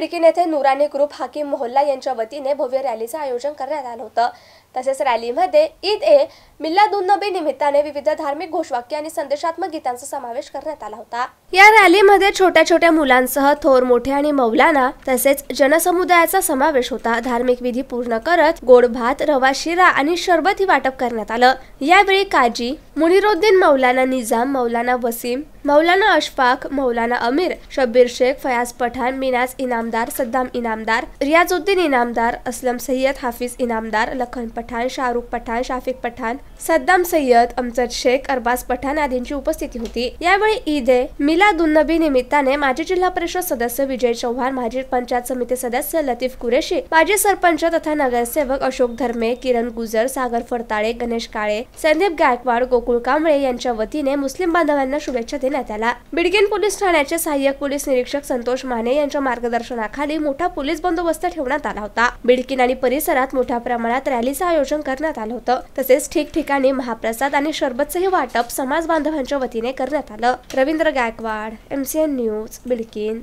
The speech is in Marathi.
खिडकी येथे नुराने ग्रुप हाकीम मोहल्ला यांच्या वतीने भव्य रॅलीचं आयोजन करण्यात आलं होतं तसेच रॅलीमध्ये ईद ए नबी निमित्ताने विविध धार्मिक घोषवाक्य आणि संदेशात्मक गीतांचा समावेश करण्यात आला होता या रॅलीमध्ये छोट्या छोट्या मुलांसह थोर मोठे आणि मौलाना तसेच जनसमुदायाचा समावेश होता धार्मिक विधी पूर्ण करत गोड भात रवा शिरा आणि शरबत ही वाटप करण्यात आलं यावेळी काजी मुनिरुद्दीन मौलाना निजाम मौलाना वसीम मौलाना अशफाक मौलाना अमीर शब्बीर शेख फयाज पठाण मिनाज इनामदार सद्दाम इनामदार रियाजुद्दीन इनामदार असलम सय्यद हाफिज इनामदार लखन पठाण शाहरुख पठाण शाफिक पठाण सद्दाम सय्यद अमजद शेख अरबाज पठाण आदींची उपस्थिती होती यावेळी ईद ए मिलादुन्नबी निमित्ताने माजी जिल्हा परिषद सदस्य विजय चव्हाण माजी पंचायत समिती सदस्य लतीफ कुरेशी माजी सरपंच तथा नगरसेवक अशोक धर्मे किरण गुजर सागर फडताळे गणेश काळे संदीप गायकवाड गोकुळ कांबळे यांच्या वतीने मुस्लिम बांधवांना शुभेच्छा देण्यात आला बिडगेन पोलीस ठाण्याचे सहाय्यक पोलीस निरीक्षक संतोष माने यांच्या मार्गदर्शनाखाली मोठा पोलीस बंदोबस्त ठेवण्यात आला होता बिडकीन आणि परिसरात मोठ्या प्रमाणात रॅलीचा आयोजन करण्यात आलं होतं तसेच ठिकठिकाणी महाप्रसाद आणि शरबतचंही वाटप समाज बांधवांच्या वतीने करण्यात आलं रवींद्र गायकवाड एन न्यूज बिल्किन